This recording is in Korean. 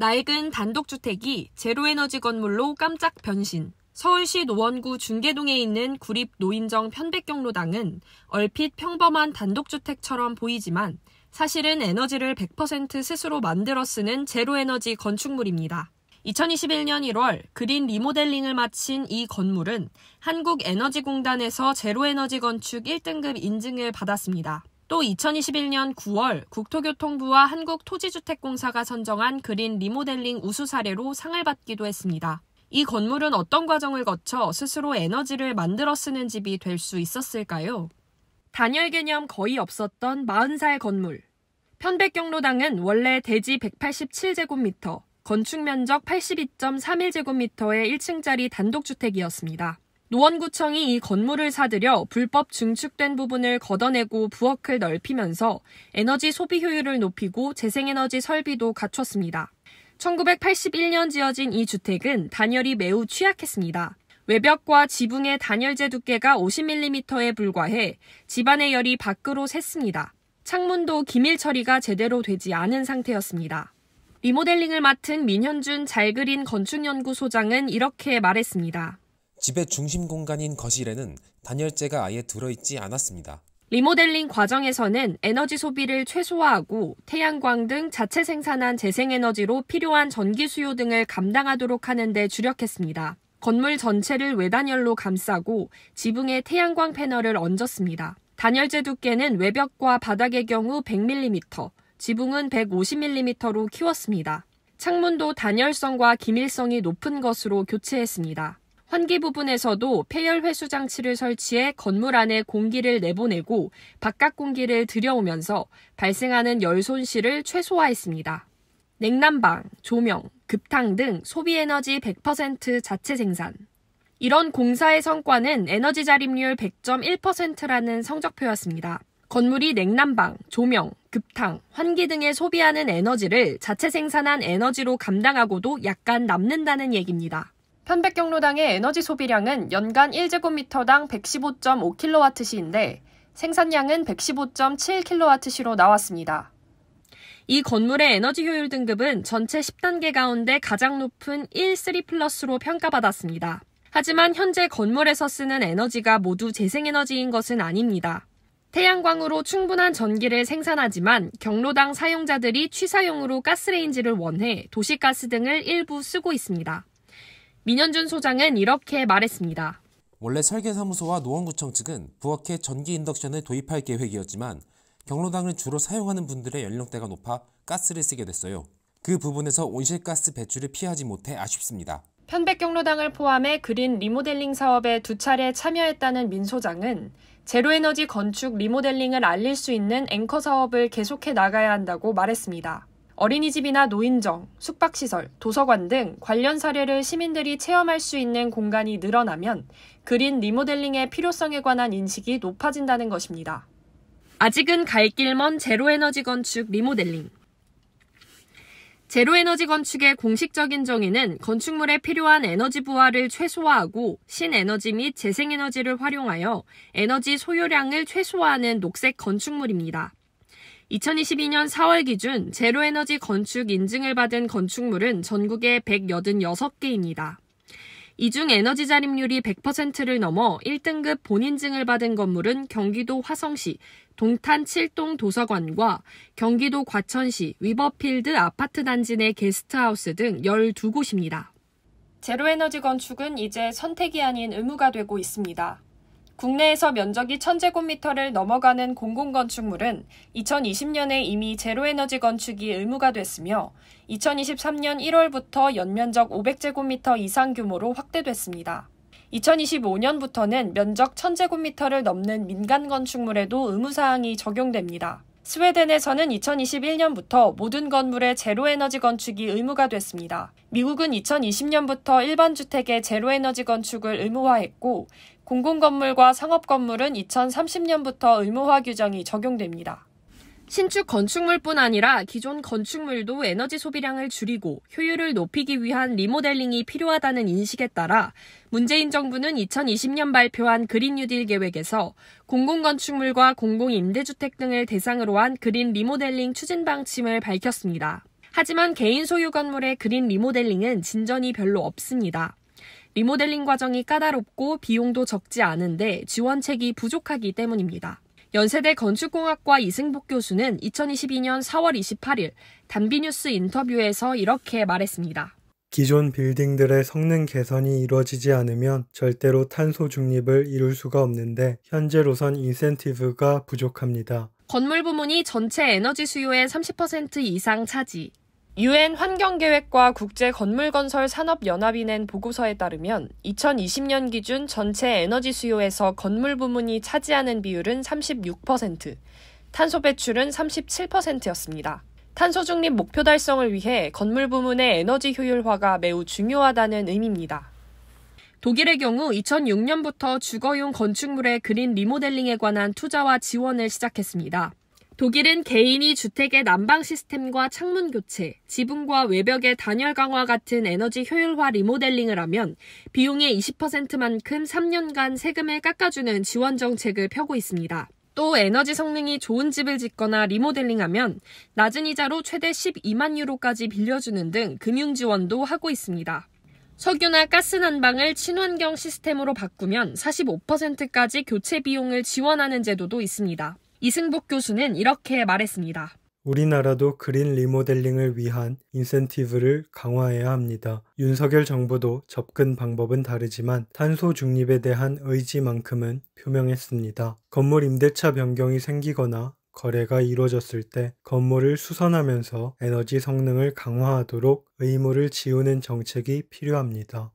낡은 단독주택이 제로에너지 건물로 깜짝 변신. 서울시 노원구 중계동에 있는 구립 노인정 편백경로당은 얼핏 평범한 단독주택처럼 보이지만 사실은 에너지를 100% 스스로 만들어 쓰는 제로에너지 건축물입니다. 2021년 1월 그린 리모델링을 마친 이 건물은 한국에너지공단에서 제로에너지 건축 1등급 인증을 받았습니다. 또 2021년 9월 국토교통부와 한국토지주택공사가 선정한 그린 리모델링 우수 사례로 상을 받기도 했습니다. 이 건물은 어떤 과정을 거쳐 스스로 에너지를 만들어 쓰는 집이 될 수 있었을까요? 단열 개념 거의 없었던 40살 건물. 편백 경로당은 원래 대지 187제곱미터, 건축 면적 82.31제곱미터의 1층짜리 단독주택이었습니다. 노원구청이 이 건물을 사들여 불법 증축된 부분을 걷어내고 부엌을 넓히면서 에너지 소비 효율을 높이고 재생에너지 설비도 갖췄습니다. 1981년 지어진 이 주택은 단열이 매우 취약했습니다. 외벽과 지붕의 단열재 두께가 50mm에 불과해 집안의 열이 밖으로 샜습니다. 창문도 기밀 처리가 제대로 되지 않은 상태였습니다. 리모델링을 맡은 민현준 잘그린 건축연구소장은 이렇게 말했습니다. 집의 중심 공간인 거실에는 단열재가 아예 들어있지 않았습니다. 리모델링 과정에서는 에너지 소비를 최소화하고 태양광 등 자체 생산한 재생에너지로 필요한 전기 수요 등을 감당하도록 하는 데 주력했습니다. 건물 전체를 외단열로 감싸고 지붕에 태양광 패널을 얹었습니다. 단열재 두께는 외벽과 바닥의 경우 100mm, 지붕은 150mm로 키웠습니다. 창문도 단열성과 기밀성이 높은 것으로 교체했습니다. 환기 부분에서도 폐열 회수 장치를 설치해 건물 안에 공기를 내보내고 바깥 공기를 들여오면서 발생하는 열 손실을 최소화했습니다. 냉난방, 조명, 급탕 등 소비 에너지 100% 자체 생산. 이런 공사의 성과는 에너지 자립률 100.1%라는 성적표였습니다. 건물이 냉난방, 조명, 급탕, 환기 등에 소비하는 에너지를 자체 생산한 에너지로 감당하고도 약간 남는다는 얘기입니다. 편백경로당의 에너지 소비량은 연간 1제곱미터당 115.5kWh인데 생산량은 115.7kWh로 나왔습니다. 이 건물의 에너지 효율 등급은 전체 10단계 가운데 가장 높은 1, 3 플러스로 평가받았습니다. 하지만 현재 건물에서 쓰는 에너지가 모두 재생에너지인 것은 아닙니다. 태양광으로 충분한 전기를 생산하지만 경로당 사용자들이 취사용으로 가스레인지를 원해 도시가스 등을 일부 쓰고 있습니다. 민현준 소장은 이렇게 말했습니다. 원래 설계사무소와 노원구청 측은 부엌에 전기 인덕션을 도입할 계획이었지만 경로당을 주로 사용하는 분들의 연령대가 높아 가스를 쓰게 됐어요. 그 부분에서 온실가스 배출을 피하지 못해 아쉽습니다. 편백경로당을 포함해 그린 리모델링 사업에 두 차례 참여했다는 민 소장은 제로에너지 건축 리모델링을 알릴 수 있는 앵커 사업을 계속해 나가야 한다고 말했습니다. 어린이집이나 노인정, 숙박시설, 도서관 등 관련 사례를 시민들이 체험할 수 있는 공간이 늘어나면 그린 리모델링의 필요성에 관한 인식이 높아진다는 것입니다. 아직은 갈길 먼 제로에너지 건축 리모델링. 제로에너지 건축의 공식적인 정의는 건축물에 필요한 에너지 부하를 최소화하고 신에너지 및 재생에너지를 활용하여 에너지 소요량을 최소화하는 녹색 건축물입니다. 2022년 4월 기준 제로에너지 건축 인증을 받은 건축물은 전국에 186개입니다. 이 중 에너지 자립률이 100%를 넘어 1등급 본인증을 받은 건물은 경기도 화성시 동탄 7동 도서관과 경기도 과천시 위버필드 아파트 단지 내 게스트하우스 등 12곳입니다. 제로에너지 건축은 이제 선택이 아닌 의무가 되고 있습니다. 국내에서 면적이 1000제곱미터를 넘어가는 공공건축물은 2020년에 이미 제로에너지 건축이 의무가 됐으며 2023년 1월부터 연면적 500제곱미터 이상 규모로 확대됐습니다. 2025년부터는 면적 1000제곱미터를 넘는 민간 건축물에도 의무사항이 적용됩니다. 스웨덴에서는 2021년부터 모든 건물에 제로에너지 건축이 의무가 됐습니다. 미국은 2020년부터 일반 주택에 제로에너지 건축을 의무화했고, 공공건물과 상업건물은 2030년부터 의무화 규정이 적용됩니다. 신축 건축물뿐 아니라 기존 건축물도 에너지 소비량을 줄이고 효율을 높이기 위한 리모델링이 필요하다는 인식에 따라 문재인 정부는 2020년 발표한 그린 뉴딜 계획에서 공공건축물과 공공임대주택 등을 대상으로 한 그린 리모델링 추진 방침을 밝혔습니다. 하지만 개인 소유 건물의 그린 리모델링은 진전이 별로 없습니다. 리모델링 과정이 까다롭고 비용도 적지 않은데 지원책이 부족하기 때문입니다. 연세대 건축공학과 이승복 교수는 2022년 4월 28일 단비뉴스 인터뷰에서 이렇게 말했습니다. 기존 빌딩들의 성능 개선이 이루어지지 않으면 절대로 탄소 중립을 이룰 수가 없는데 현재로선 인센티브가 부족합니다. 건물 부문이 전체 에너지 수요의 30% 이상 차지, UN 환경계획과 국제건물건설산업연합이 낸 보고서에 따르면 2020년 기준 전체 에너지 수요에서 건물 부문이 차지하는 비율은 36%, 탄소 배출은 37%였습니다. 탄소 중립 목표 달성을 위해 건물 부문의 에너지 효율화가 매우 중요하다는 의미입니다. 독일의 경우 2006년부터 주거용 건축물의 그린 리모델링에 관한 투자와 지원을 시작했습니다. 독일은 개인이 주택의 난방 시스템과 창문 교체, 지붕과 외벽의 단열 강화 같은 에너지 효율화 리모델링을 하면 비용의 20%만큼 3년간 세금을 깎아주는 지원 정책을 펴고 있습니다. 또 에너지 성능이 좋은 집을 짓거나 리모델링하면 낮은 이자로 최대 12만 유로까지 빌려주는 등 금융 지원도 하고 있습니다. 석유나 가스 난방을 친환경 시스템으로 바꾸면 45%까지 교체 비용을 지원하는 제도도 있습니다. 이승복 교수는 이렇게 말했습니다. 우리나라도 그린 리모델링을 위한 인센티브를 강화해야 합니다. 윤석열 정부도 접근 방법은 다르지만 탄소 중립에 대한 의지만큼은 표명했습니다. 건물 임대차 변경이 생기거나 거래가 이루어졌을 때 건물을 수선하면서 에너지 성능을 강화하도록 의무를 지우는 정책이 필요합니다.